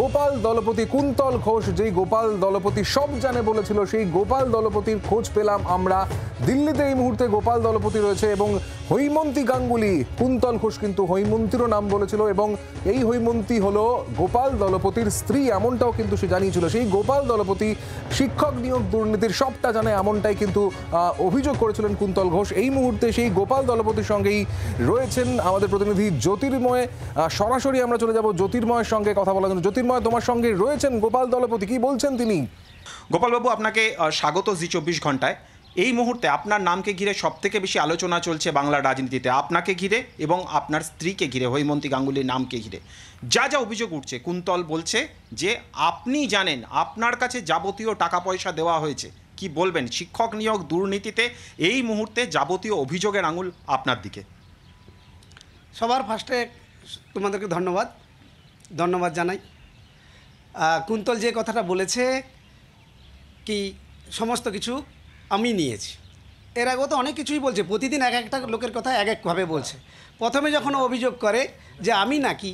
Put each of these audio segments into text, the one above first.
গোপাল দলপতি কুন্তল ঘোষ যেই গোপাল দলপতি সব জানে বলেছিল সেই গোপাল দলপতির খোঁজ পেলাম আমরা দিল্লিতে এই মুহূর্তে গোপাল দলপতি রয়েছে এবং হৈমন্তী গাঙ্গুলি কুন্তল ঘোষ কিন্তু হৈমন্তীরও নাম বলেছিল এবং এই হৈমন্তী হল গোপাল দলপতির স্ত্রী এমনটাও কিন্তু সে জানিয়েছিল সেই গোপাল দলপতি শিক্ষক নিয়োগ দুর্নীতির সবটা জানে এমনটাই কিন্তু অভিযোগ করেছিলেন কুন্তল ঘোষ এই মুহূর্তে সেই গোপাল দলপতির সঙ্গেই রয়েছেন আমাদের প্রতিনিধি জ্যোতির্ময় সরাসরি আমরা চলে যাব জ্যোতির্ময়ের সঙ্গে কথা বলার জন্য জ্যোতির্ময় তোমার সঙ্গে রয়েছেন গোপাল দলপতি কি বলছেন তিনি গোপালবাবু আপনাকে স্বাগত জি চব্বিশ ঘন্টায় এই মুহূর্তে আপনার নামকে ঘিরে সব থেকে বেশি আলোচনা চলছে বাংলার রাজনীতিতে আপনাকে ঘিরে এবং আপনার স্ত্রীকে ঘিরে হৈমন্তী গাঙ্গুলির নামকে ঘিরে যা যা অভিযোগ উঠছে কুন্তল বলছে যে আপনি জানেন আপনার কাছে যাবতীয় টাকা পয়সা দেওয়া হয়েছে কি বলবেন শিক্ষক নিয়োগ দুর্নীতিতে এই মুহূর্তে যাবতীয় অভিযোগের আঙুল আপনার দিকে সবার ফার্স্টে তোমাদেরকে ধন্যবাদ ধন্যবাদ জানাই কুন্তল যে কথাটা বলেছে কি সমস্ত কিছু আমি নিয়েছি এর আগেও তো অনেক কিছুই বলছে প্রতিদিন এক একটা লোকের কথা এক একভাবে বলছে প্রথমে যখন অভিযোগ করে যে আমি নাকি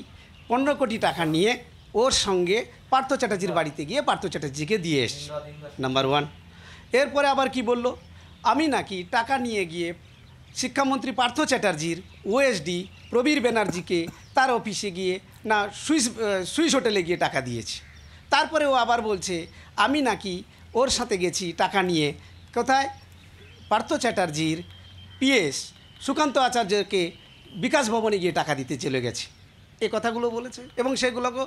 পনেরো কোটি টাকা নিয়ে ওর সঙ্গে পার্থ চ্যাটার্জির বাড়িতে গিয়ে পার্থ চ্যাটার্জিকে দিয়ে এসছি নাম্বার ওয়ান এরপরে আবার কি বলল আমি নাকি টাকা নিয়ে গিয়ে শিক্ষামন্ত্রী পার্থ চ্যাটার্জির ওএসডি প্রবীর ব্যানার্জিকে তার অফিসে গিয়ে না সুইস সুইস হোটেলে গিয়ে টাকা দিয়েছি তারপরে ও আবার বলছে আমি নাকি ওর সাথে গেছি টাকা নিয়ে কোথায় পার্থ চ্যাটার্জির পিএস সুকান্ত আচার্যকে বিকাশ ভবনে গিয়ে টাকা দিতে চলে গেছে এ কথাগুলো বলেছে এবং সেগুলোকে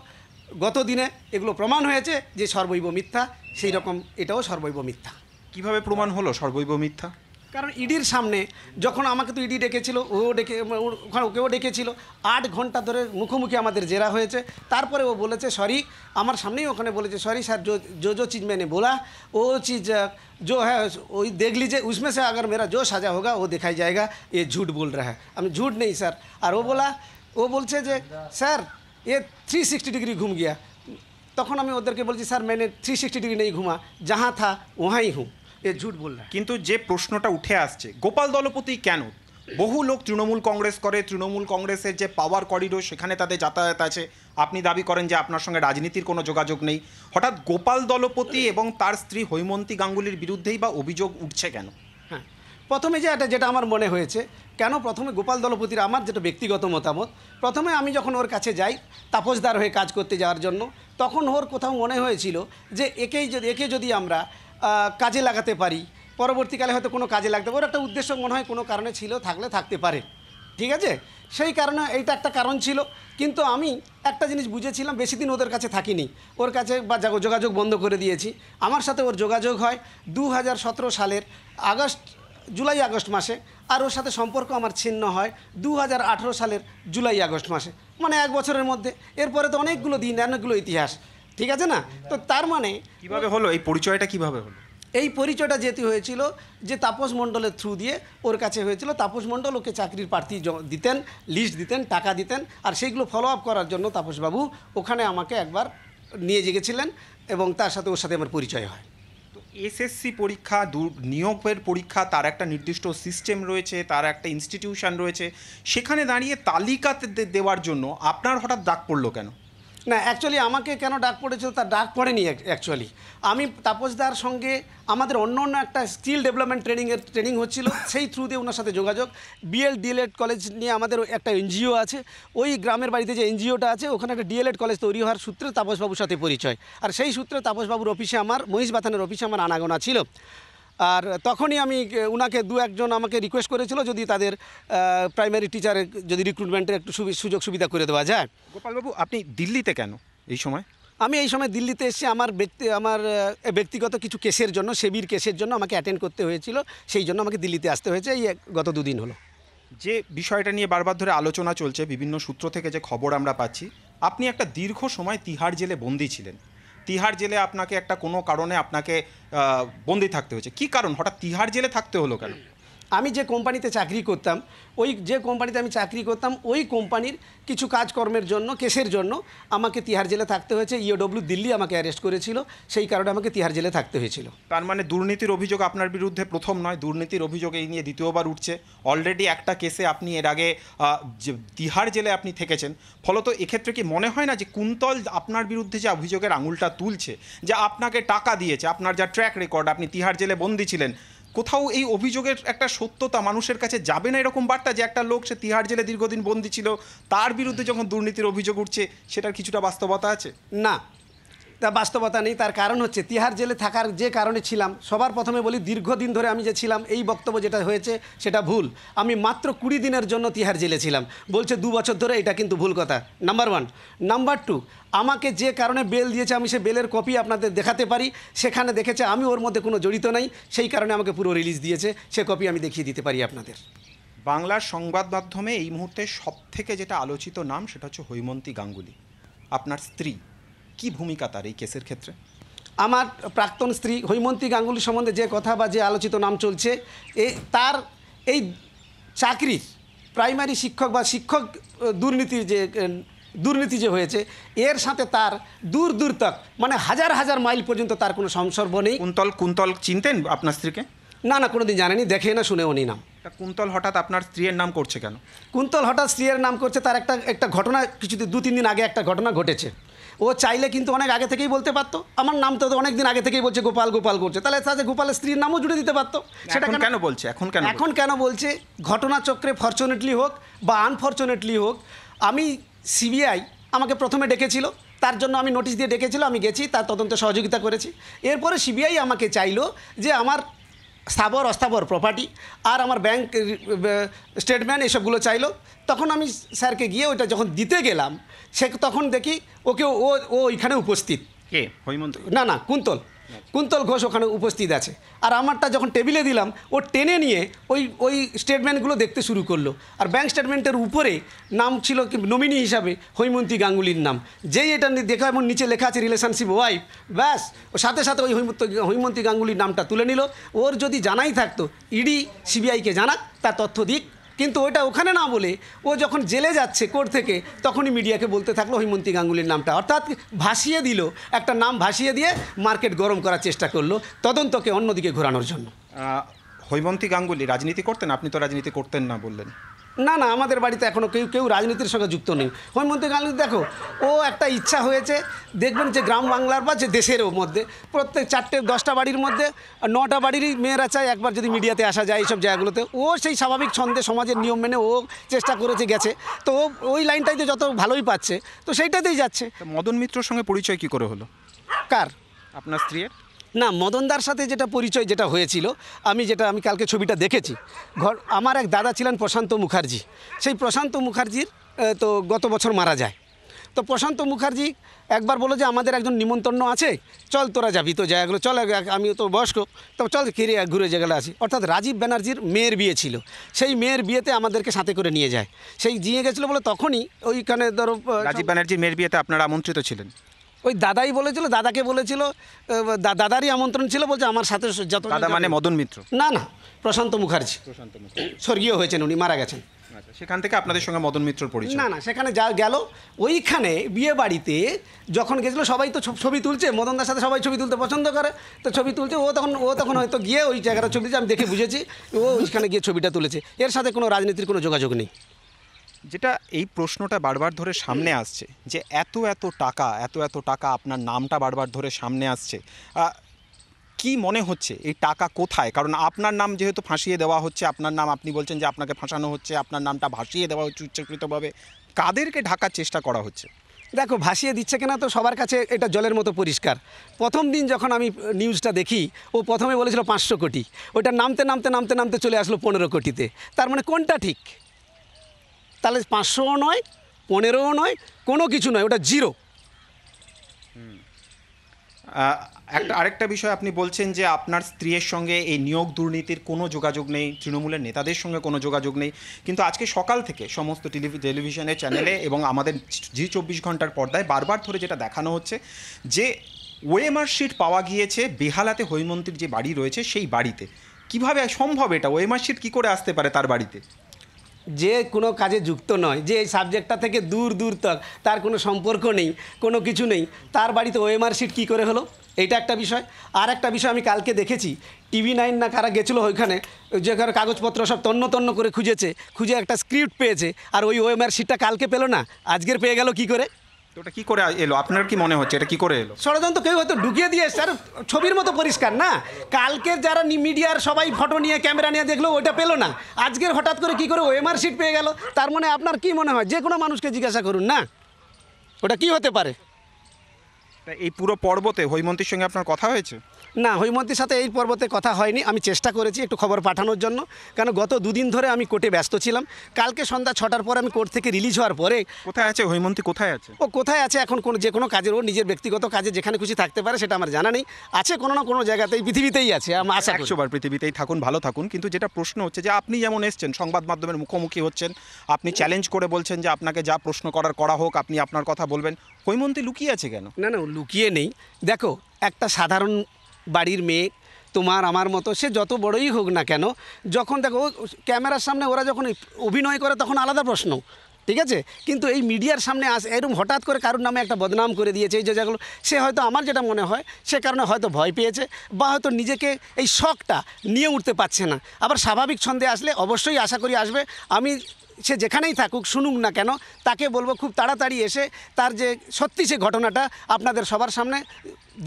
গত দিনে এগুলো প্রমাণ হয়েছে যে সর্বৈব মিথ্যা সেই রকম এটাও সর্বৈব মিথ্যা কিভাবে প্রমাণ হলো সর্বৈব মিথ্যা কারণ ইডির সামনে যখন আমাকে তো ইডি ডেকেছিল ও ডেকে ওখানে ওকেও ডেকেছিল আট ঘন্টা ধরে মুখোমুখি আমাদের জেরা হয়েছে তারপরে ও বলেছে সরি আমার সামনেই ওখানে বলেছে সরি স্যার জো জো চিজ মেনে বোলা ও চিজ জো হ্যাঁ ওই দেখলি যে উসমে সে अगर মেরা জো সাজা হোগা ও দেখাই যায়গা এ ঝুট বল রা আমি ঝুট নেই স্যার আর ও বলা ও বলছে যে sir a three sixty degree ঘুম গিয়া তখন আমি ওদেরকে বলছি স্যার মেনে থ্রি সিক্সটি ডিগ্রি নেই ঘুমা যাহা থা ওহাই হুম ঝুট বললাম কিন্তু যে প্রশ্নটা উঠে আসছে গোপাল দলপতি কেন বহু লোক তৃণমূল কংগ্রেস করে তৃণমূল কংগ্রেসের যে পাওয়ার করিডোর সেখানে তাদের যাতায়াত আছে আপনি দাবি করেন যে আপনার সঙ্গে রাজনীতির কোনো যোগাযোগ নেই হঠাৎ গোপাল দলপতি এবং তার স্ত্রী হৈমন্তী গাঙ্গুলির বিরুদ্ধেই বা অভিযোগ উঠছে কেন হ্যাঁ প্রথমে যে এটা যেটা আমার মনে হয়েছে কেন প্রথমে গোপাল দলপতির আমার যেটা ব্যক্তিগত মতামত প্রথমে আমি যখন ওর কাছে যাই তাপসদার হয়ে কাজ করতে যাওয়ার জন্য তখন ওর কোথাও মনে হয়েছিল যে একেই যদি একে যদি আমরা কাজে লাগাতে পারি পরবর্তীকালে হয়তো কোনো কাজে লাগতে ওর একটা উদ্দেশ্য মনে হয় কোনো কারণে ছিল থাকলে থাকতে পারে ঠিক আছে সেই কারণে এইটা একটা কারণ ছিল কিন্তু আমি একটা জিনিস বুঝেছিলাম বেশি দিন ওদের কাছে থাকিনি ওর কাছে বা যোগাযোগ বন্ধ করে দিয়েছি আমার সাথে ওর যোগাযোগ হয় দু সালের আগস্ট জুলাই আগস্ট মাসে আর ওর সাথে সম্পর্ক আমার ছিন্ন হয় দু সালের জুলাই আগস্ট মাসে মানে এক বছরের মধ্যে এরপরে তো অনেকগুলো দিন অনেকগুলো ইতিহাস ঠিক আছে না তো তার মানে কিভাবে হলো এই পরিচয়টা কিভাবে হলো এই পরিচয়টা যেতে হয়েছিল যে তাপস মণ্ডলের থ্রু দিয়ে ওর কাছে হয়েছিল তাপস মণ্ডল ওকে চাকরির প্রার্থী দিতেন লিস্ট দিতেন টাকা দিতেন আর সেইগুলো ফলো আপ করার জন্য তাপসবাবু ওখানে আমাকে একবার নিয়ে গেছিলেন এবং তার সাথে ওর সাথে আমার পরিচয় হয় এসএসসি পরীক্ষা নিয়োগের পরীক্ষা তার একটা নির্দিষ্ট সিস্টেম রয়েছে তার একটা ইনস্টিটিউশন রয়েছে সেখানে দাঁড়িয়ে তালিকাতে দেওয়ার জন্য আপনার হঠাৎ ডাক পড়লো কেন না অ্যাকচুয়ালি আমাকে কেন ডাক পড়েছিল তার ডাক পড়েনি অ্যাকচুয়ালি আমি তাপসদার সঙ্গে আমাদের অন্য অন্য একটা স্কিল ডেভেলপমেন্ট ট্রেনিংয়ের ট্রেনিং হচ্ছিল সেই থ্রু দিয়ে ওনার সাথে যোগাযোগ বিএল ডিএলএড কলেজ নিয়ে আমাদের একটা এনজিও আছে ওই গ্রামের বাড়িতে যে এনজিওটা আছে ওখানে একটা ডিএলএড কলেজ e তৈরি হওয়ার সূত্রে তাপসবাবুর সাথে পরিচয় আর সেই সূত্রে তাপসবাবুর অফিসে আমার মহিষ বাথানের অফিসে আমার আনাগোনা ছিল আর তখনই আমি উনাকে দু একজন আমাকে রিকোয়েস্ট করেছিল যদি তাদের প্রাইমারি টিচারের যদি রিক্রুটমেন্টের একটু সুযোগ সুবিধা করে দেওয়া যায় গোপালবাবু আপনি দিল্লিতে কেন এই সময় আমি এই সময় দিল্লিতে এসে আমার ব্যক্তি আমার ব্যক্তিগত কিছু কেসের জন্য সেবির কেসের জন্য আমাকে অ্যাটেন্ড করতে হয়েছিল সেই জন্য আমাকে দিল্লিতে আসতে হয়েছে এই গত দুদিন হলো যে বিষয়টা নিয়ে বারবার ধরে আলোচনা চলছে বিভিন্ন সূত্র থেকে যে খবর আমরা পাচ্ছি আপনি একটা দীর্ঘ সময় তিহার জেলে বন্দি ছিলেন তিহার জেলে আপনাকে একটা কোনো কারণে আপনাকে বন্দি থাকতে হয়েছে কি কারণ হঠাৎ তিহার জেলে থাকতে হলো কেন আমি যে কোম্পানিতে চাকরি করতাম ওই যে কোম্পানিতে আমি চাকরি করতাম ওই কোম্পানির কিছু কাজকর্মের জন্য কেসের জন্য আমাকে তিহার জেলে থাকতে হয়েছে ইওডব্লিউ e দিল্লি আমাকে অ্যারেস্ট করেছিল সেই কারণে আমাকে তিহার জেলে থাকতে হয়েছিল তার মানে দুর্নীতির অভিযোগ আপনার বিরুদ্ধে প্রথম নয় দুর্নীতির অভিযোগ এই নিয়ে দ্বিতীয়বার উঠছে অলরেডি একটা কেসে আপনি এর আগে তিহার জেলে আপনি থেকেছেন ফলত এক্ষেত্রে কি মনে হয় না যে কুন্তল আপনার বিরুদ্ধে যে অভিযোগের আঙুলটা তুলছে যে আপনাকে টাকা দিয়েছে আপনার যা ট্র্যাক রেকর্ড আপনি তিহার জেলে বন্দি ছিলেন কোথাও এই অভিযোগের একটা সত্যতা মানুষের কাছে যাবে না এরকম বার্তা যে একটা লোক সে তিহার জেলে দীর্ঘদিন বন্দী ছিল তার বিরুদ্ধে যখন দুর্নীতির অভিযোগ উঠছে সেটার কিছুটা বাস্তবতা আছে না তা বাস্তবতা নেই তার কারণ হচ্ছে তিহার জেলে থাকার যে কারণে ছিলাম সবার প্রথমে বলি দীর্ঘদিন ধরে আমি যে ছিলাম এই বক্তব্য যেটা হয়েছে সেটা ভুল আমি মাত্র কুড়ি দিনের জন্য তিহার জেলে ছিলাম বলছে দু বছর ধরে এটা কিন্তু ভুল কথা নাম্বার ওয়ান নাম্বার টু আমাকে যে কারণে বেল দিয়েছে আমি সে বেলের কপি আপনাদের দেখাতে পারি সেখানে দেখেছে আমি ওর মধ্যে কোনো জড়িত নাই সেই কারণে আমাকে পুরো রিলিজ দিয়েছে সে কপি আমি দেখিয়ে দিতে পারি আপনাদের বাংলার সংবাদ মাধ্যমে এই মুহূর্তে সব থেকে যেটা আলোচিত নাম সেটা হচ্ছে হৈমন্তী গাঙ্গুলি আপনার স্ত্রী কি ভূমিকা তার এই কেসের ক্ষেত্রে আমার প্রাক্তন স্ত্রী হৈমন্তী গাঙ্গুলি সম্বন্ধে যে কথা বা যে আলোচিত নাম চলছে এ তার এই চাকরির প্রাইমারি শিক্ষক বা শিক্ষক দুর্নীতির যে দুর্নীতি যে হয়েছে এর সাথে তার দূর দূর তক মানে হাজার হাজার মাইল পর্যন্ত তার কোনো সংসর্গ নেই কুন্তল কুন্তল চিনতেন আপনার স্ত্রীকে না না কোনোদিন জানেনি দেখে না শুনে উনি নাম কুন্তল হঠাৎ আপনার স্ত্রীর নাম করছে কেন কুন্তল হঠাৎ স্ত্রীর নাম করছে তার একটা একটা ঘটনা কিছুদিন দু তিন দিন আগে একটা ঘটনা ঘটেছে ও চাইলে কিন্তু অনেক আগে থেকেই বলতে পারতো আমার নাম তো অনেক দিন আগে থেকেই বলছে গোপাল গোপাল করছে তাহলে সাথে গোপালের স্ত্রীর নামও জুড়ে দিতে পারতো সেটা কেন বলছে এখন কেন এখন কেন বলছে ঘটনাচক্রে ফর্চুনেটলি হোক বা আনফর্চুনেটলি হোক আমি সিবিআই আমাকে প্রথমে ডেকেছিল তার জন্য আমি নোটিশ দিয়ে ডেকেছিল আমি গেছি তার তদন্ত সহযোগিতা করেছি এরপরে সিবিআই আমাকে চাইলো যে আমার স্থাবর অস্থাবর প্রপার্টি আর আমার ব্যাংক স্টেটমেন্ট এসবগুলো চাইলো তখন আমি স্যারকে গিয়ে ওইটা যখন দিতে গেলাম সে তখন দেখি ওকে ও ও ওইখানে উপস্থিত কে হৈমন্ত না না কুন্তল কুন্তল ঘোষ ওখানে উপস্থিত আছে আর আমারটা যখন টেবিলে দিলাম ও টেনে নিয়ে ওই ওই স্টেটমেন্টগুলো দেখতে শুরু করলো আর ব্যাঙ্ক স্টেটমেন্টের উপরে নাম ছিল কি নমিনি হিসাবে হৈমন্তী গাঙ্গুলির নাম যেই এটা দেখা এবং নিচে লেখা আছে রিলেশনশিপ ওয়াইফ ব্যাস ও সাথে সাথে ওই হৈমন্ত হৈমন্তী গাঙ্গুলির নামটা তুলে নিল ওর যদি জানাই থাকতো ইডি সিবিআইকে জানাক তার তথ্য দিক কিন্তু ওটা ওখানে না বলে ও যখন জেলে যাচ্ছে কোর্ট থেকে তখনই মিডিয়াকে বলতে থাকলো হৈমন্তী গাঙ্গুলির নামটা অর্থাৎ ভাসিয়ে দিল একটা নাম ভাসিয়ে দিয়ে মার্কেট গরম করার চেষ্টা করলো তদন্তকে অন্যদিকে ঘোরানোর জন্য হৈমন্তী গাঙ্গুলি রাজনীতি করতেন আপনি তো রাজনীতি করতেন না বললেন না না আমাদের বাড়িতে এখনও কেউ কেউ রাজনীতির সঙ্গে যুক্ত নেই হৈমন্তী গান্ধী দেখো ও একটা ইচ্ছা হয়েছে দেখবেন যে গ্রাম বাংলার বা যে দেশেরও মধ্যে প্রত্যেক চারটে দশটা বাড়ির মধ্যে নটা বাড়িরই মেয়েরা চায় একবার যদি মিডিয়াতে আসা যায় এইসব জায়গাগুলোতে ও সেই স্বাভাবিক ছন্দে সমাজের নিয়ম মেনে ও চেষ্টা করেছে গেছে তো ওই তো যত ভালোই পাচ্ছে তো সেইটাতেই যাচ্ছে মদন মিত্রর সঙ্গে পরিচয় কি করে হলো কার আপনার স্ত্রীর না মদনদার সাথে যেটা পরিচয় যেটা হয়েছিল আমি যেটা আমি কালকে ছবিটা দেখেছি ঘর আমার এক দাদা ছিলেন প্রশান্ত মুখার্জি সেই প্রশান্ত মুখার্জির তো গত বছর মারা যায় তো প্রশান্ত মুখার্জি একবার বলো যে আমাদের একজন নিমন্ত্রণ আছে চল তোরা যাবি তো জায়গাগুলো চল আমি তো বয়স্ক তো চল এক ঘুরে জায়গাটা আছি অর্থাৎ রাজীব ব্যানার্জির মেয়ের বিয়ে ছিল সেই মেয়ের বিয়েতে আমাদেরকে সাথে করে নিয়ে যায় সেই জিয়ে গেছিলো বলে তখনই ওইখানে ধরো রাজীব ব্যানার্জির মেয়ের বিয়েতে আপনারা আমন্ত্রিত ছিলেন ওই দাদাই বলেছিল দাদাকে বলেছিল দাদারই আমন্ত্রণ ছিল বলছে আমার সাথে যত দাদা মানে মদন মিত্র না না প্রশান্ত মুখার্জি প্রশান্ত স্বর্গীয় হয়েছেন উনি মারা গেছেন আচ্ছা, সেখান থেকে আপনাদের সঙ্গে মদন মিত্র পরিচয় না না সেখানে যা গেল ওইখানে বিয়ে বাড়িতে যখন গেছিল সবাই তো ছবি তুলছে মদনদার সাথে সবাই ছবি তুলতে পছন্দ করে তো ছবি তুলছে ও তখন ও তখন হয়তো গিয়ে ওই জায়গাটা ছবি আমি দেখে বুঝেছি ও ওইখানে গিয়ে ছবিটা তুলেছে এর সাথে কোনো রাজনীতির কোনো যোগাযোগ নেই যেটা এই প্রশ্নটা বারবার ধরে সামনে আসছে যে এত এত টাকা এত এত টাকা আপনার নামটা বারবার ধরে সামনে আসছে কি মনে হচ্ছে এই টাকা কোথায় কারণ আপনার নাম যেহেতু ফাঁসিয়ে দেওয়া হচ্ছে আপনার নাম আপনি বলছেন যে আপনাকে ফাঁসানো হচ্ছে আপনার নামটা ভাসিয়ে দেওয়া হচ্ছে উচ্চকৃতভাবে কাদেরকে ঢাকার চেষ্টা করা হচ্ছে দেখো ভাসিয়ে দিচ্ছে কিনা তো সবার কাছে এটা জলের মতো পরিষ্কার প্রথম দিন যখন আমি নিউজটা দেখি ও প্রথমে বলেছিল পাঁচশো কোটি ওটা নামতে নামতে নামতে নামতে চলে আসলো পনেরো কোটিতে তার মানে কোনটা ঠিক তাহলে পাঁচশোও নয় পনেরোও নয় কোনো কিছু নয় ওটা জিরো একটা আরেকটা বিষয় আপনি বলছেন যে আপনার স্ত্রীর সঙ্গে এই নিয়োগ দুর্নীতির কোনো যোগাযোগ নেই তৃণমূলের নেতাদের সঙ্গে কোনো যোগাযোগ নেই কিন্তু আজকে সকাল থেকে সমস্ত টেলিভিশনের চ্যানেলে এবং আমাদের জি চব্বিশ ঘন্টার পর্দায় বারবার ধরে যেটা দেখানো হচ্ছে যে ওয়েমার শিট পাওয়া গিয়েছে বেহালাতে হৈমন্তীর যে বাড়ি রয়েছে সেই বাড়িতে কিভাবে সম্ভব এটা ওয়েমার শিট কী করে আসতে পারে তার বাড়িতে যে কোনো কাজে যুক্ত নয় যে এই সাবজেক্টটা থেকে দূর দূর তক তার কোনো সম্পর্ক নেই কোনো কিছু নেই তার বাড়িতে ওএমআর শিট কী করে হলো এটা একটা বিষয় আর একটা বিষয় আমি কালকে দেখেছি টিভি নাইন না কারা গেছিলো ওইখানে যে কারো কাগজপত্র সব তন্ন তন্ন করে খুঁজেছে খুঁজে একটা স্ক্রিপ্ট পেয়েছে আর ওই ওএমআর শিটটা কালকে পেলো না আজকের পেয়ে গেল কি করে ওটা কি করে এলো আপনার কি মনে হচ্ছে এটা কি করে এলো ষড়যন্ত্র কেউ হয়তো ঢুকিয়ে দিয়ে স্যার ছবির মতো পরিষ্কার না কালকে যারা মিডিয়ার সবাই ফটো নিয়ে ক্যামেরা নিয়ে দেখলো ওইটা পেলো না আজকের হঠাৎ করে কি করে ওএমআর সিট পেয়ে গেল তার মানে আপনার কি মনে হয় যে কোনো মানুষকে জিজ্ঞাসা করুন না ওটা কি হতে পারে এই পুরো পর্বতে হৈমন্তীর সঙ্গে আপনার কথা হয়েছে না হৈমন্তীর সাথে এই পর্বতে কথা হয়নি আমি চেষ্টা করেছি একটু খবর পাঠানোর জন্য কেন গত দুদিন ধরে আমি কোর্টে ব্যস্ত ছিলাম কালকে সন্ধ্যা ছটার পর আমি কোর্ট থেকে রিলিজ হওয়ার পরে কোথায় আছে হৈমন্তী কোথায় আছে ও কোথায় আছে এখন কোনো যে কোনো কাজের ও নিজের ব্যক্তিগত কাজে যেখানে খুশি থাকতে পারে সেটা আমার জানা নেই আছে কোনো না কোনো জায়গাতেই পৃথিবীতেই আছে আমার আশা একশোবার পৃথিবীতেই থাকুন ভালো থাকুন কিন্তু যেটা প্রশ্ন হচ্ছে যে আপনি যেমন এসছেন সংবাদ মাধ্যমের মুখোমুখি হচ্ছেন আপনি চ্যালেঞ্জ করে বলছেন যে আপনাকে যা প্রশ্ন করার করা হোক আপনি আপনার কথা বলবেন হৈমন্তী লুকিয়ে আছে কেন না না লুকিয়ে নেই দেখো একটা সাধারণ বাড়ির মেয়ে তোমার আমার মতো সে যত বড়ই হোক না কেন যখন দেখো ক্যামেরার সামনে ওরা যখন অভিনয় করে তখন আলাদা প্রশ্ন ঠিক আছে কিন্তু এই মিডিয়ার সামনে আস এরকম হঠাৎ করে কারোর নামে একটা বদনাম করে দিয়েছে এই যে জায়গাগুলো সে হয়তো আমার যেটা মনে হয় সে কারণে হয়তো ভয় পেয়েছে বা হয়তো নিজেকে এই শখটা নিয়ে উঠতে পারছে না আবার স্বাভাবিক ছন্দে আসলে অবশ্যই আশা করি আসবে আমি সে যেখানেই থাকুক শুনুক না কেন তাকে বলবো খুব তাড়াতাড়ি এসে তার যে সত্যি সে ঘটনাটা আপনাদের সবার সামনে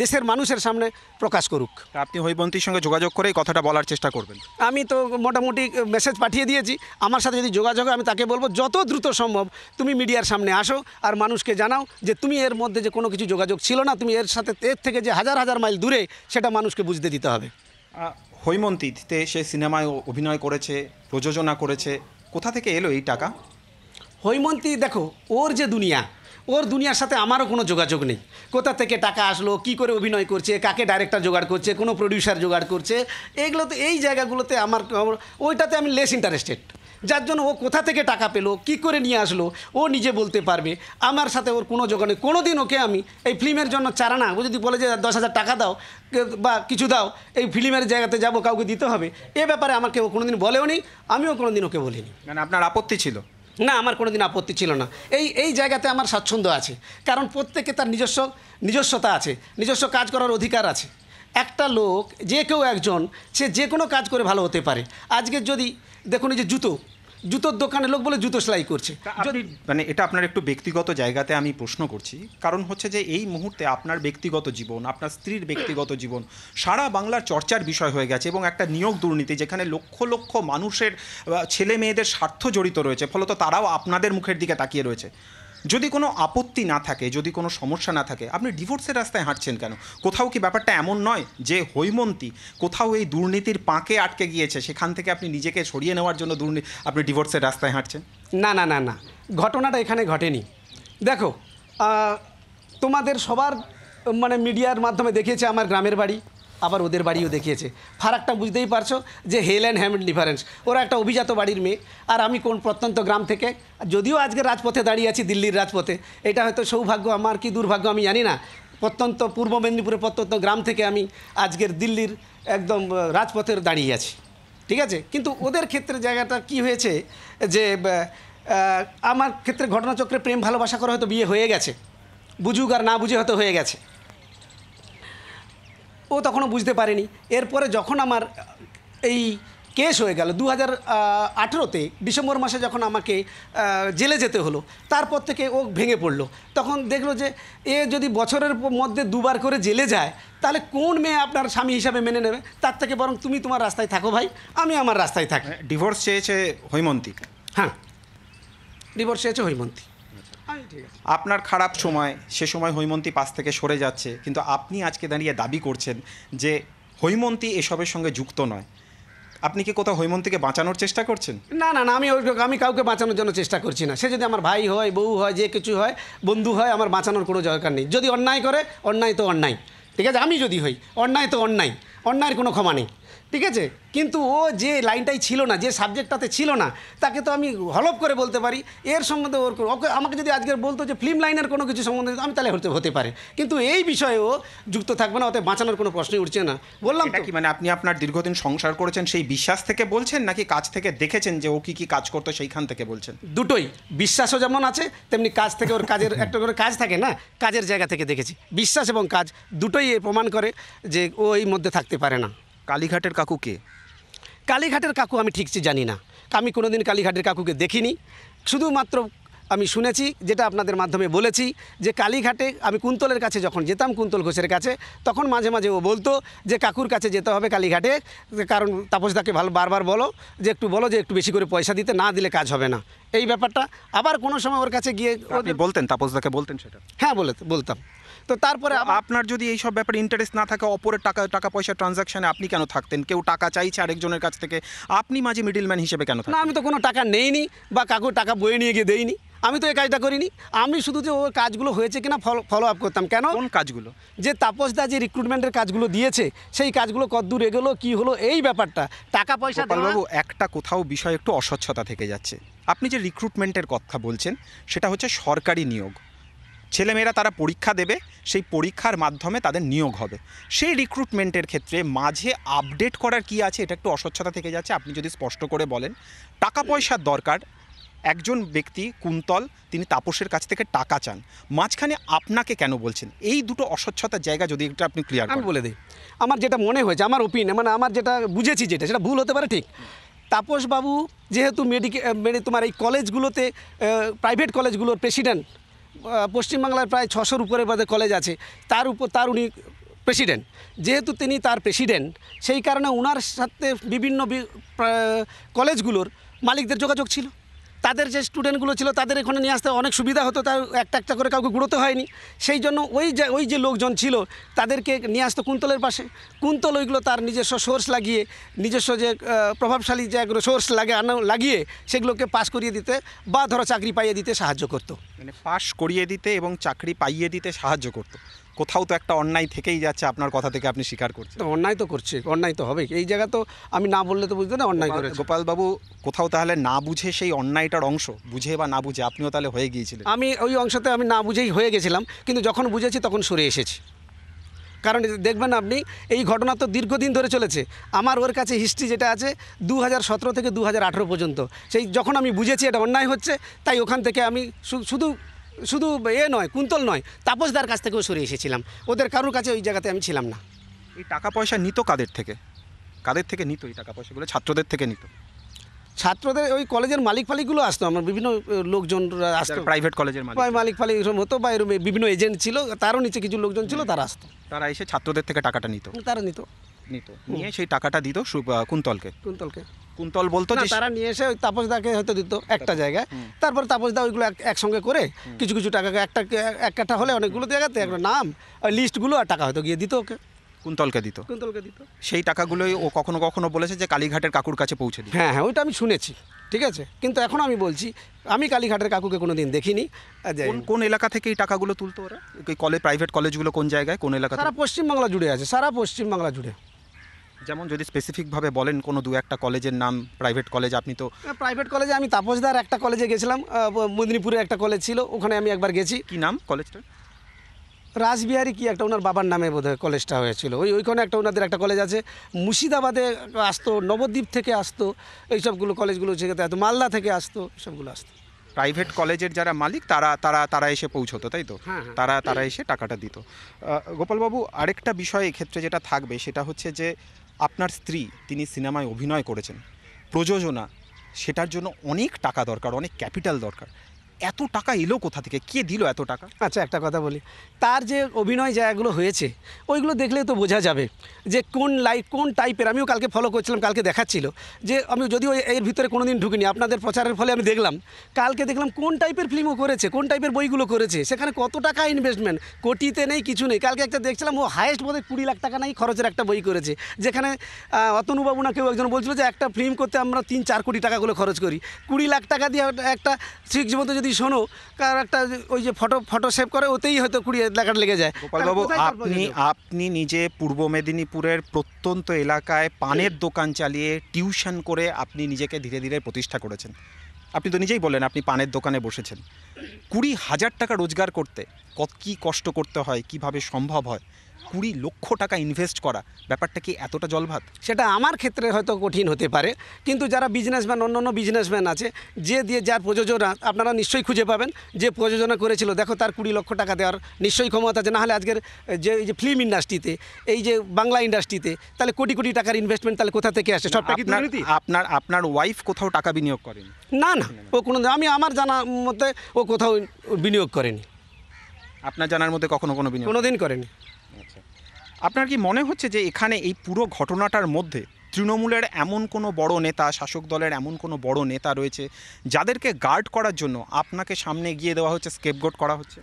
দেশের মানুষের সামনে প্রকাশ করুক আপনি হৈবন্তীর সঙ্গে যোগাযোগ করে এই কথাটা বলার চেষ্টা করবেন আমি তো মোটামুটি মেসেজ পাঠিয়ে দিয়েছি আমার সাথে যদি যোগাযোগ আমি তাকে বলবো যত দ্রুত সম্ভব তুমি মিডিয়ার সামনে আসো আর মানুষকে জানাও যে তুমি এর মধ্যে যে কোনো কিছু যোগাযোগ ছিল না তুমি এর সাথে এর থেকে যে হাজার হাজার মাইল দূরে সেটা মানুষকে বুঝতে দিতে হবে হৈমন্তীতে সে সিনেমায় অভিনয় করেছে প্রযোজনা করেছে কোথা থেকে এলো এই টাকা হৈমন্তী দেখো ওর যে দুনিয়া ওর দুনিয়ার সাথে আমারও কোনো যোগাযোগ নেই কোথা থেকে টাকা আসলো কি করে অভিনয় করছে কাকে ডাইরেক্টর জোগাড় করছে কোনো প্রডিউসার জোগাড় করছে এগুলো তো এই জায়গাগুলোতে আমার ওইটাতে আমি লেস ইন্টারেস্টেড যার জন্য ও কোথা থেকে টাকা পেলো কি করে নিয়ে আসলো ও নিজে বলতে পারবে আমার সাথে ওর কোনো যোগ নেই কোনো দিন ওকে আমি এই ফিল্মের জন্য চারা না ও যদি বলে যে দশ হাজার টাকা দাও বা কিছু দাও এই ফিল্মের জায়গাতে যাব কাউকে দিতে হবে এ ব্যাপারে আমাকে ও দিন বলেও নি আমিও কোনো দিন ওকে বলিনি মানে আপনার আপত্তি ছিল না আমার কোনোদিন আপত্তি ছিল না এই এই জায়গাতে আমার স্বাচ্ছন্দ্য আছে কারণ প্রত্যেকে তার নিজস্ব নিজস্বতা আছে নিজস্ব কাজ করার অধিকার আছে একটা লোক যে কেউ একজন সে যে কোনো কাজ করে ভালো হতে পারে আজকের যদি দেখুন এই যে জুতো জুতোর দোকানে লোক বলে জুতো সেলাই করছে মানে এটা আপনার একটু ব্যক্তিগত জায়গাতে আমি প্রশ্ন করছি কারণ হচ্ছে যে এই মুহূর্তে আপনার ব্যক্তিগত জীবন আপনার স্ত্রীর ব্যক্তিগত জীবন সারা বাংলার চর্চার বিষয় হয়ে গেছে এবং একটা নিয়োগ দুর্নীতি যেখানে লক্ষ লক্ষ মানুষের ছেলে মেয়েদের স্বার্থ জড়িত রয়েছে ফলত তারাও আপনাদের মুখের দিকে তাকিয়ে রয়েছে যদি কোনো আপত্তি না থাকে যদি কোনো সমস্যা না থাকে আপনি ডিভোর্সের রাস্তায় হাঁটছেন কেন কোথাও কি ব্যাপারটা এমন নয় যে হৈমন্তী কোথাও এই দুর্নীতির পাঁকে আটকে গিয়েছে সেখান থেকে আপনি নিজেকে সরিয়ে নেওয়ার জন্য দুর্নীতি আপনি ডিভোর্সের রাস্তায় হাঁটছেন না না না না ঘটনাটা এখানে ঘটেনি দেখো তোমাদের সবার মানে মিডিয়ার মাধ্যমে দেখিয়েছে আমার গ্রামের বাড়ি আবার ওদের বাড়িও দেখিয়েছে ফারাকটা বুঝতেই পারছো যে হেল অ্যান্ড হ্যামেড ডিফারেন্স ওরা একটা অভিজাত বাড়ির মেয়ে আর আমি কোন প্রত্যন্ত গ্রাম থেকে যদিও আজকে রাজপথে দাঁড়িয়ে আছি দিল্লির রাজপথে এটা হয়তো সৌভাগ্য আমার কি দুর্ভাগ্য আমি জানি না প্রত্যন্ত পূর্ব মেদিনীপুরের প্রত্যন্ত গ্রাম থেকে আমি আজকের দিল্লির একদম রাজপথের দাঁড়িয়ে আছি ঠিক আছে কিন্তু ওদের ক্ষেত্রে জায়গাটা কি হয়েছে যে আমার ক্ষেত্রে ঘটনাচক্রে প্রেম ভালোবাসা করে হয়তো বিয়ে হয়ে গেছে বুঝুক আর না বুঝে হয়তো হয়ে গেছে ও তখনও বুঝতে পারেনি এরপরে যখন আমার এই কেস হয়ে গেল দু হাজার আঠেরোতে ডিসেম্বর মাসে যখন আমাকে জেলে যেতে হলো তারপর থেকে ও ভেঙে পড়লো তখন দেখলো যে এ যদি বছরের মধ্যে দুবার করে জেলে যায় তাহলে কোন মেয়ে আপনার স্বামী হিসাবে মেনে নেবে তার থেকে বরং তুমি তোমার রাস্তায় থাকো ভাই আমি আমার রাস্তায় থাকি ডিভোর্স মানে চেয়েছে হৈমন্তী হ্যাঁ ডিভোর্স চেয়েছে হৈমন্তী আপনার খারাপ সময় সে সময় হৈমন্তী পাশ থেকে সরে যাচ্ছে কিন্তু আপনি আজকে দাঁড়িয়ে দাবি করছেন যে হৈমন্তী এসবের সঙ্গে যুক্ত নয় আপনি কি কোথাও হৈমন্তীকে বাঁচানোর চেষ্টা করছেন না না না আমি ওই আমি কাউকে বাঁচানোর জন্য চেষ্টা করছি না সে যদি আমার ভাই হয় বউ হয় যে কিছু হয় বন্ধু হয় আমার বাঁচানোর কোনো দরকার নেই যদি অন্যায় করে অন্যায় তো অন্যায় ঠিক আছে আমি যদি হই অন্যায় তো অন্যায় অন্যায়ের কোনো ক্ষমা নেই ঠিক আছে কিন্তু ও যে লাইনটাই ছিল না যে সাবজেক্টটাতে ছিল না তাকে তো আমি হলপ করে বলতে পারি এর সম্বন্ধে ওর ওকে আমাকে যদি আজকের বলতো যে ফিল্ম লাইনের কোনো কিছু সম্বন্ধে আমি তাহলে হতে হতে পারে কিন্তু এই বিষয়ে ও যুক্ত থাকবে না ওতে বাঁচানোর কোনো প্রশ্নই উঠছে না বললাম কি মানে আপনি আপনার দীর্ঘদিন সংসার করেছেন সেই বিশ্বাস থেকে বলছেন নাকি কাজ থেকে দেখেছেন যে ও কী কী কাজ করতো সেইখান থেকে বলছেন দুটোই বিশ্বাসও যেমন আছে তেমনি কাজ থেকে ওর কাজের একটা করে কাজ থাকে না কাজের জায়গা থেকে দেখেছি বিশ্বাস এবং কাজ দুটোই প্রমাণ করে যে ও এই মধ্যে থাকতে পারে না কালীঘাটের কাকুকে কালীঘাটের কাকু আমি ঠিক জানি না আমি কোনোদিন কালীঘাটের কাকুকে দেখিনি শুধুমাত্র আমি শুনেছি যেটা আপনাদের মাধ্যমে বলেছি যে কালীঘাটে আমি কুন্তলের কাছে যখন যেতাম কুন্তল ঘোষের কাছে তখন মাঝে মাঝে ও বলতো যে কাকুর কাছে যেতে হবে কালীঘাটে কারণ তাপসদাকে ভালো বারবার বলো যে একটু বলো যে একটু বেশি করে পয়সা দিতে না দিলে কাজ হবে না এই ব্যাপারটা আবার কোনো সময় ওর কাছে গিয়ে বলতেন তাপসদাকে বলতেন সেটা হ্যাঁ বলে বলতাম তো তারপরে আপনার যদি এই সব ব্যাপারে ইন্টারেস্ট না থাকে অপরের টাকা টাকা পয়সা ট্রানজাকশানে আপনি কেন থাকতেন কেউ টাকা চাইছে আরেকজনের কাছ থেকে আপনি মাঝে মিডিলম্যান হিসেবে কেন না আমি তো কোনো টাকা নেইনি বা কাকুর টাকা বয়ে নিয়ে গিয়ে দেইনি আমি তো এই কাজটা করিনি আমি শুধু যে ওর কাজগুলো হয়েছে কিনা ফলো আপ করতাম কেন কোন কাজগুলো যে তাপসদা যে রিক্রুটমেন্টের কাজগুলো দিয়েছে সেই কাজগুলো কতদূর এগোলো কি হলো এই ব্যাপারটা টাকা পয়সা বাবু একটা কোথাও বিষয় একটু অস্বচ্ছতা থেকে যাচ্ছে আপনি যে রিক্রুটমেন্টের কথা বলছেন সেটা হচ্ছে সরকারি নিয়োগ ছেলেমেয়েরা তারা পরীক্ষা দেবে সেই পরীক্ষার মাধ্যমে তাদের নিয়োগ হবে সেই রিক্রুটমেন্টের ক্ষেত্রে মাঝে আপডেট করার কি আছে এটা একটু অস্বচ্ছতা থেকে যাচ্ছে আপনি যদি স্পষ্ট করে বলেন টাকা পয়সার দরকার একজন ব্যক্তি কুন্তল তিনি তাপসের কাছ থেকে টাকা চান মাঝখানে আপনাকে কেন বলছেন এই দুটো অস্বচ্ছতার জায়গা যদি একটা আপনি ক্লিয়ার আমি বলে দিই আমার যেটা মনে হয়েছে আমার ওপিনিয়ন মানে আমার যেটা বুঝেছি যেটা সেটা ভুল হতে পারে ঠিক তাপসবাবু যেহেতু মেডিকে মানে তোমার এই কলেজগুলোতে প্রাইভেট কলেজগুলোর প্রেসিডেন্ট পশ্চিমবাংলার প্রায় ছশোর উপরে বাদে কলেজ আছে তার উপর তার উনি প্রেসিডেন্ট যেহেতু তিনি তার প্রেসিডেন্ট সেই কারণে ওনার সাথে বিভিন্ন কলেজগুলোর মালিকদের যোগাযোগ ছিল তাদের যে স্টুডেন্টগুলো ছিল তাদের এখানে নিয়ে আসতে অনেক সুবিধা হতো তার একটা একটা করে কাউকে গুঁড়োতে হয়নি সেই জন্য ওই যে ওই যে লোকজন ছিল তাদেরকে নিয়ে আসতো কুন্তলের পাশে কুন্তল ওইগুলো তার নিজস্ব সোর্স লাগিয়ে নিজস্ব যে প্রভাবশালী যে সোর্স লাগে আনা লাগিয়ে সেগুলোকে পাশ করিয়ে দিতে বা ধরো চাকরি পাইয়ে দিতে সাহায্য করতো মানে পাশ করিয়ে দিতে এবং চাকরি পাইয়ে দিতে সাহায্য করতো কোথাও তো একটা অন্যায় থেকেই যাচ্ছে আপনার কথা থেকে আপনি স্বীকার করছেন অন্যায় তো করছে অন্যায় তো হবে এই জায়গা তো আমি না বললে তো বুঝতে না অন্যায় করে গোপালবাবু কোথাও তাহলে না বুঝে সেই অন্যায়টার অংশ বুঝে বা না বুঝে আপনিও তাহলে হয়ে গিয়েছিলেন আমি ওই অংশতে আমি না বুঝেই হয়ে গেছিলাম কিন্তু যখন বুঝেছি তখন সরে এসেছি কারণ দেখবেন আপনি এই ঘটনা তো দীর্ঘদিন ধরে চলেছে আমার ওর কাছে হিস্ট্রি যেটা আছে দু থেকে দু পর্যন্ত সেই যখন আমি বুঝেছি এটা অন্যায় হচ্ছে তাই ওখান থেকে আমি শুধু শুধু এ নয় কুন্তল নয় তাপসদার কাছ থেকেও সরে এসেছিলাম ওদের কারোর কাছে ওই জায়গাতে আমি ছিলাম না এই টাকা পয়সা নিত কাদের থেকে কাদের থেকে নিত এই টাকা পয়সাগুলো ছাত্রদের থেকে নিত ছাত্রদের ওই কলেজের মালিক ফালিকগুলো আসতো আমার বিভিন্ন লোকজন আসতো প্রাইভেট কলেজের মালিক মালিক ফালিক এরকম হতো বা এরকম বিভিন্ন এজেন্ট ছিল তারও নিচে কিছু লোকজন ছিল তারা আসতো তারা এসে ছাত্রদের থেকে টাকাটা নিত তারা নিত নিত নিয়ে সেই টাকাটা দিত কুন্তলকে কুন্তলকে কুন্তল বলতো যে তারা নিয়ে এসে ওই তাপসদাকে হয়তো দিত একটা জায়গায় তারপর তাপসদা ওইগুলো একসঙ্গে করে কিছু কিছু টাকা একটা এক হলে অনেকগুলো জায়গাতে একটা নাম ওই লিস্টগুলো আর টাকা হয়তো গিয়ে দিত ওকে কুন্তলকে দিত কুন্তলকে দিত সেই টাকাগুলোই ও কখনো কখনো বলেছে যে কালীঘাটের কাকুর কাছে পৌঁছে দিই হ্যাঁ হ্যাঁ ওইটা আমি শুনেছি ঠিক আছে কিন্তু এখন আমি বলছি আমি কালীঘাটের কাকুকে কোনো দিন দেখিনি কোন এলাকা থেকে এই টাকাগুলো তুলতো ওরা কলেজ প্রাইভেট কলেজগুলো কোন জায়গায় কোন এলাকা সারা পশ্চিমবাংলা জুড়ে আছে সারা পশ্চিমবাংলা জুড়ে যেমন যদি স্পেসিফিকভাবে বলেন কোনো দু একটা কলেজের নাম প্রাইভেট কলেজ আপনি তো প্রাইভেট কলেজে আমি তাপসদার একটা কলেজে গেছিলাম মেদিনীপুরের একটা কলেজ ছিল ওখানে আমি একবার গেছি কি নাম কলেজটা রাসবিহারি কি একটা ওনার বাবার নামে বোধহয় কলেজটা হয়েছিল ওই ওইখানে একটা ওনাদের একটা কলেজ আছে মুর্শিদাবাদে আসতো নবদ্বীপ থেকে আসতো এইসবগুলো কলেজগুলো সেক্ষেত্রে এত মালদা থেকে আসতো সবগুলো আসতো প্রাইভেট কলেজের যারা মালিক তারা তারা তারা এসে পৌঁছতো তাই তো হ্যাঁ, হ্যাঁ। তারা তারা এসে টাকাটা দিত গোপালবাবু আরেকটা বিষয় এক্ষেত্রে যেটা থাকবে সেটা হচ্ছে যে আপনার স্ত্রী তিনি সিনেমায় অভিনয় করেছেন প্রযোজনা সেটার জন্য অনেক টাকা দরকার অনেক ক্যাপিটাল দরকার এত টাকা এলো কোথা থেকে কে দিল এত টাকা আচ্ছা একটা কথা বলি তার যে অভিনয় জায়গাগুলো হয়েছে ওইগুলো দেখলে তো বোঝা যাবে যে কোন লাইফ কোন টাইপের আমিও কালকে ফলো করছিলাম কালকে দেখাচ্ছিল যে আমি যদিও এর ভিতরে কোনো দিন ঢুকিনি আপনাদের প্রচারের ফলে আমি দেখলাম কালকে দেখলাম কোন টাইপের ফিল্মও করেছে কোন টাইপের বইগুলো করেছে সেখানে কত টাকা ইনভেস্টমেন্ট কোটিতে নেই কিছু নেই কালকে একটা দেখছিলাম ও হায়েস্ট বোধহয় কুড়ি লাখ টাকা নাই খরচের একটা বই করেছে যেখানে অতনুবাবু না কেউ একজন বলছিল যে একটা ফিল্ম করতে আমরা তিন চার কোটি টাকাগুলো খরচ করি কুড়ি লাখ টাকা দিয়ে একটা সিক্স মতো যদি শোনো কার একটা ওই যে ফটো ফটো সেভ করে ওতেই হয়তো কুড়ি লেখাটা লেগে যায় গোপালবাবু আপনি আপনি নিজে পূর্ব মেদিনীপুরের প্রত্যন্ত এলাকায় পানের দোকান চালিয়ে টিউশন করে আপনি নিজেকে ধীরে ধীরে প্রতিষ্ঠা করেছেন আপনি তো নিজেই বলেন আপনি পানের দোকানে বসেছেন কুড়ি হাজার টাকা রোজগার করতে কত কী কষ্ট করতে হয় কিভাবে সম্ভব হয় কুড়ি লক্ষ টাকা ইনভেস্ট করা ব্যাপারটা কি এতটা জলভাত সেটা আমার ক্ষেত্রে হয়তো কঠিন হতে পারে কিন্তু যারা বিজনেসম্যান অন্য অন্য বিজনেসম্যান আছে যে দিয়ে যার প্রযোজনা আপনারা নিশ্চয়ই খুঁজে পাবেন যে প্রযোজনা করেছিল দেখো তার কুড়ি লক্ষ টাকা দেওয়ার নিশ্চয়ই ক্ষমতা আছে নাহলে আজকের যে এই যে ফিল্ম ইন্ডাস্ট্রিতে এই যে বাংলা ইন্ডাস্ট্রিতে তাহলে কোটি কোটি টাকার ইনভেস্টমেন্ট তাহলে কোথা থেকে আসে সব কি আপনার আপনার ওয়াইফ কোথাও টাকা বিনিয়োগ করেন না না ও কোনো আমি আমার জানা মতে ও কোথাও বিনিয়োগ করেনি আপনার জানার মধ্যে কখনো কোনো বিনিয়োগ কোনোদিন করেনি আপনার কি মনে হচ্ছে যে এখানে এই পুরো ঘটনাটার মধ্যে তৃণমূলের এমন কোনো বড় নেতা শাসক দলের এমন কোনো বড় নেতা রয়েছে যাদেরকে গার্ড করার জন্য আপনাকে সামনে গিয়ে দেওয়া হচ্ছে স্কেপগোট করা হচ্ছে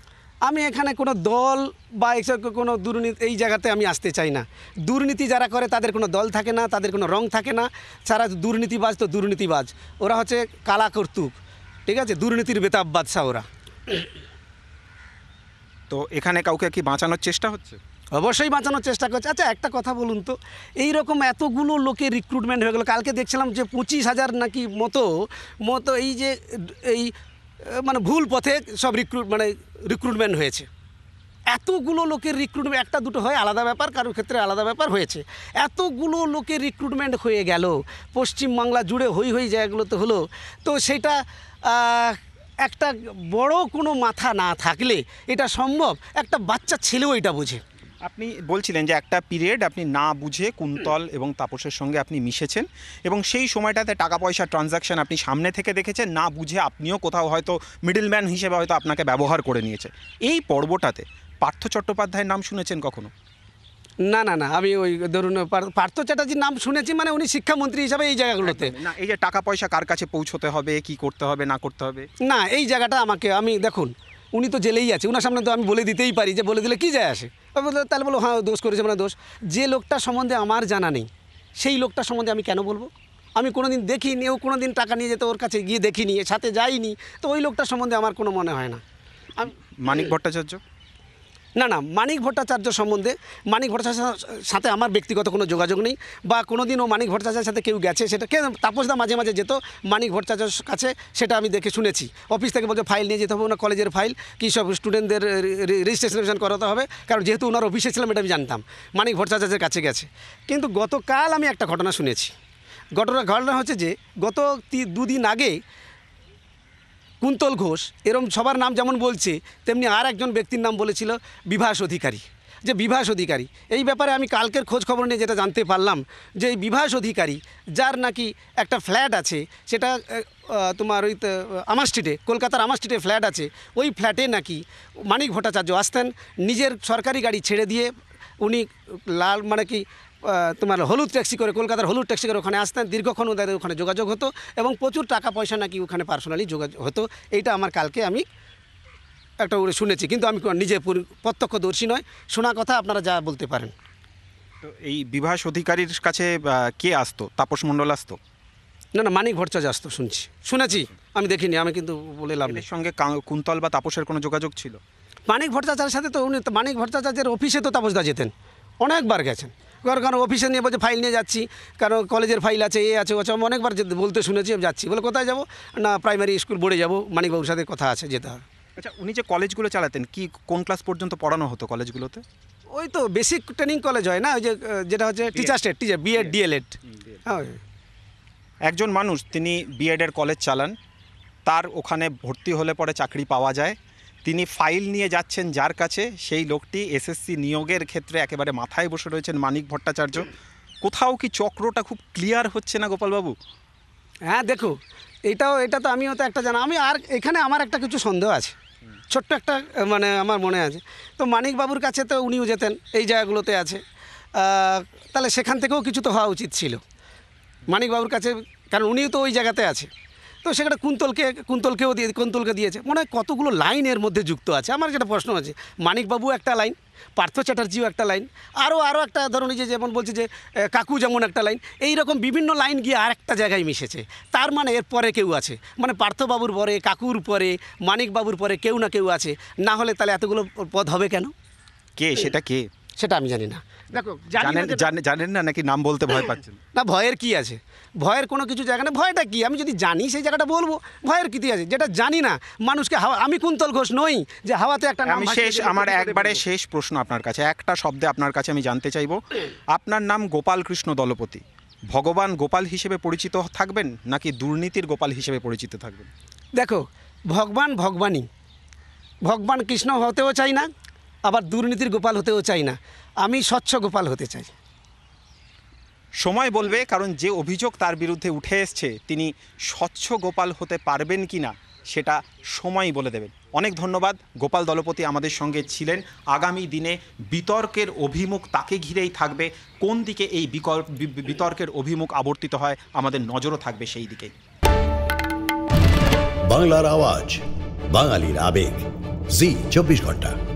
আমি এখানে কোনো দল বা কোনো দুর্নীতি এই জায়গাতে আমি আসতে চাই না দুর্নীতি যারা করে তাদের কোনো দল থাকে না তাদের কোনো রং থাকে না সারা দুর্নীতিবাজ তো দুর্নীতিবাজ ওরা হচ্ছে কালা কর্তুক ঠিক আছে দুর্নীতির বেতাব বাদশাহ ওরা তো এখানে কাউকে কি বাঁচানোর চেষ্টা হচ্ছে অবশ্যই বাঁচানোর চেষ্টা করছে আচ্ছা একটা কথা বলুন তো এই রকম এতগুলো লোকের রিক্রুটমেন্ট হয়ে গেলো কালকে দেখছিলাম যে পঁচিশ হাজার নাকি মতো মতো এই যে এই মানে ভুল পথে সব রিক্রুট মানে রিক্রুটমেন্ট হয়েছে এতগুলো লোকের রিক্রুটমেন্ট একটা দুটো হয় আলাদা ব্যাপার কারোর ক্ষেত্রে আলাদা ব্যাপার হয়েছে এতগুলো লোকের রিক্রুটমেন্ট হয়ে গেল পশ্চিমবাংলা জুড়ে হই হই জায়গাগুলোতে হলো তো সেটা একটা বড় কোনো মাথা না থাকলে এটা সম্ভব একটা বাচ্চা ছেলেও এটা বোঝে আপনি বলছিলেন যে একটা পিরিয়ড আপনি না বুঝে কুন্তল এবং তাপসের সঙ্গে আপনি মিশেছেন এবং সেই সময়টাতে টাকা পয়সা ট্রানজাকশান আপনি সামনে থেকে দেখেছেন না বুঝে আপনিও কোথাও হয়তো মিডলম্যান হিসেবে হয়তো আপনাকে ব্যবহার করে নিয়েছে এই পর্বটাতে পার্থ চট্টোপাধ্যায়ের নাম শুনেছেন কখনো না না না আমি ওই ধরুন পার্থ চ্যাটার্জির নাম শুনেছি মানে উনি শিক্ষামন্ত্রী হিসাবে এই জায়গাগুলোতে না এই যে টাকা পয়সা কার কাছে পৌঁছতে হবে কি করতে হবে না করতে হবে না এই জায়গাটা আমাকে আমি দেখুন উনি তো জেলেই আছে ওনার সামনে তো আমি বলে দিতেই পারি যে বলে দিলে কি যায় আসে তাহলে বলবো হ্যাঁ দোষ করেছে মানে দোষ যে লোকটা সম্বন্ধে আমার জানা নেই সেই লোকটা সম্বন্ধে আমি কেন বলবো আমি কোনো দিন দেখিনি ও কোনো দিন টাকা নিয়ে যেতে ওর কাছে গিয়ে দেখিনি সাথে যাইনি তো ওই লোকটা সম্বন্ধে আমার কোনো মনে হয় না মানিক ভট্টাচার্য না না মানিক ভট্টাচার্য সম্বন্ধে মানিক ভট্টাচার্যের সাথে আমার ব্যক্তিগত কোনো যোগাযোগ নেই বা কোনো দিনও মানিক ভট্টাচার্যের সাথে কেউ গেছে সেটা তাপস তাপসদা মাঝে মাঝে যেত মানিক ভট্টাচার্যের কাছে সেটা আমি দেখে শুনেছি অফিস থেকে বলছে ফাইল নিয়ে যেতে হবে ওনার কলেজের ফাইল কী সব স্টুডেন্টদের রেজিস্ট্রেশন করাতে হবে কারণ যেহেতু ওনার অফিসে ছিলাম এটা আমি জানতাম মানিক ভট্টাচার্যের কাছে গেছে কিন্তু গতকাল আমি একটা ঘটনা শুনেছি ঘটনা ঘটনা হচ্ছে যে গত দুদিন আগে কুন্তল ঘোষ এরম সবার নাম যেমন বলছে তেমনি আর একজন ব্যক্তির নাম বলেছিল বিভাস অধিকারী যে বিভাস অধিকারী এই ব্যাপারে আমি কালকের খোঁজ খবর নিয়ে যেটা জানতে পারলাম যে এই বিভাস অধিকারী যার নাকি একটা ফ্ল্যাট আছে সেটা তোমার ওই আমার স্ট্রিটে কলকাতার আমার স্ট্রিটে ফ্ল্যাট আছে ওই ফ্ল্যাটে নাকি মানিক ভট্টাচার্য আসতেন নিজের সরকারি গাড়ি ছেড়ে দিয়ে উনি লাল মানে কি তোমার হলুদ ট্যাক্সি করে কলকাতার হলুদ ট্যাক্সি করে ওখানে আসতেন দীর্ঘক্ষণ তাদের ওখানে যোগাযোগ হতো এবং প্রচুর টাকা পয়সা নাকি ওখানে পার্সোনালি যোগাযোগ হতো এইটা আমার কালকে আমি একটা শুনেছি কিন্তু আমি নিজে প্রত্যক্ষদর্শী নয় শোনা কথা আপনারা যা বলতে পারেন তো এই বিভাস অধিকারীর কাছে কে আসতো তাপস মণ্ডল আসতো না না মানিক ভট্টাচার্য আসতো শুনছি শুনেছি আমি দেখিনি আমি কিন্তু বলেলাম এর সঙ্গে কুন্তল বা তাপসের কোনো যোগাযোগ ছিল মানিক ভট্টাচার্যের সাথে তো উনি মানিক ভট্টাচার্যের অফিসে তো তাপসদা যেতেন অনেকবার গেছেন কারণ অফিসে নিয়ে বলছে ফাইল নিয়ে যাচ্ছি কারণ কলেজের ফাইল আছে এ আছে ওছে আমি অনেকবার বলতে শুনেছি আমি যাচ্ছি বলে কোথায় যাবো না প্রাইমারি স্কুল বোর্ডে যাবো মানিকবাবুর সাথে কথা আছে যেতে হবে আচ্ছা উনি যে কলেজগুলো চালাতেন কি কোন ক্লাস পর্যন্ত পড়ানো হতো কলেজগুলোতে ওই তো বেসিক ট্রেনিং কলেজ হয় না ওই যে যেটা হচ্ছে teacher state teacher BEd DElEd হ্যাঁ একজন মানুষ তিনি বিএডের কলেজ চালান তার ওখানে ভর্তি হলে পরে চাকরি পাওয়া যায় তিনি ফাইল নিয়ে যাচ্ছেন যার কাছে সেই লোকটি এসএসসি নিয়োগের ক্ষেত্রে একেবারে মাথায় বসে রয়েছেন মানিক ভট্টাচার্য কোথাও কি চক্রটা খুব ক্লিয়ার হচ্ছে না গোপালবাবু হ্যাঁ দেখো এটাও এটা তো আমিও তো একটা জানা আমি আর এখানে আমার একটা কিছু সন্দেহ আছে ছোট্ট একটা মানে আমার মনে আছে তো মানিকবাবুর কাছে তো উনিও যেতেন এই জায়গাগুলোতে আছে তাহলে সেখান থেকেও কিছু তো হওয়া উচিত ছিল মানিকবাবুর কাছে কারণ উনিও তো ওই জায়গাতে আছে তো সেখানে কুন্তলকে কুন্তলকেও দিয়ে কুন্তলকে দিয়েছে মনে হয় কতগুলো লাইনের মধ্যে যুক্ত আছে আমার যেটা প্রশ্ন আছে মানিকবাবু একটা লাইন পার্থ চ্যাটার্জিও একটা লাইন আরও আরও একটা ধরুন যে যেমন বলছে যে কাকু যেমন একটা লাইন এই রকম বিভিন্ন লাইন গিয়ে আর একটা জায়গায় মিশেছে তার মানে এর পরে কেউ আছে মানে পার্থবাবুর পরে কাকুর পরে মানিকবাবুর পরে কেউ না কেউ আছে না হলে তাহলে এতগুলো পদ হবে কেন কে সেটা কে সেটা আমি জানি না দেখো জানেন জানেন না নাকি নাম বলতে ভয় পাচ্ছেন না ভয়ের কি আছে ভয়ের কোনো কিছু জায়গা না ভয়টা কি আমি যদি জানি সেই জায়গাটা বলবো ভয়ের কি আছে যেটা জানি না মানুষকে হাওয়া আমি কুন্তল ঘোষ নই যে হাওয়াতে একটা নাম শেষ আমার একবারে শেষ প্রশ্ন আপনার কাছে একটা শব্দে আপনার কাছে আমি জানতে চাইব আপনার নাম গোপাল কৃষ্ণ দলপতি ভগবান গোপাল হিসেবে পরিচিত থাকবেন নাকি দুর্নীতির গোপাল হিসেবে পরিচিত থাকবেন দেখো ভগবান ভগবানই ভগবান কৃষ্ণ হতেও চাই না আবার দুর্নীতির গোপাল হতেও চাই না আমি স্বচ্ছ গোপাল হতে চাই সময় বলবে কারণ যে অভিযোগ তার বিরুদ্ধে উঠে এসছে তিনি স্বচ্ছ গোপাল হতে পারবেন কি না সেটা সময়ই বলে দেবেন অনেক ধন্যবাদ গোপাল দলপতি আমাদের সঙ্গে ছিলেন আগামী দিনে বিতর্কের অভিমুখ তাকে ঘিরেই থাকবে কোন দিকে এই বিতর্কের অভিমুখ আবর্তিত হয় আমাদের নজরও থাকবে সেই দিকে বাংলার আওয়াজ বাঙালির আবেগ জি চব্বিশ ঘন্টা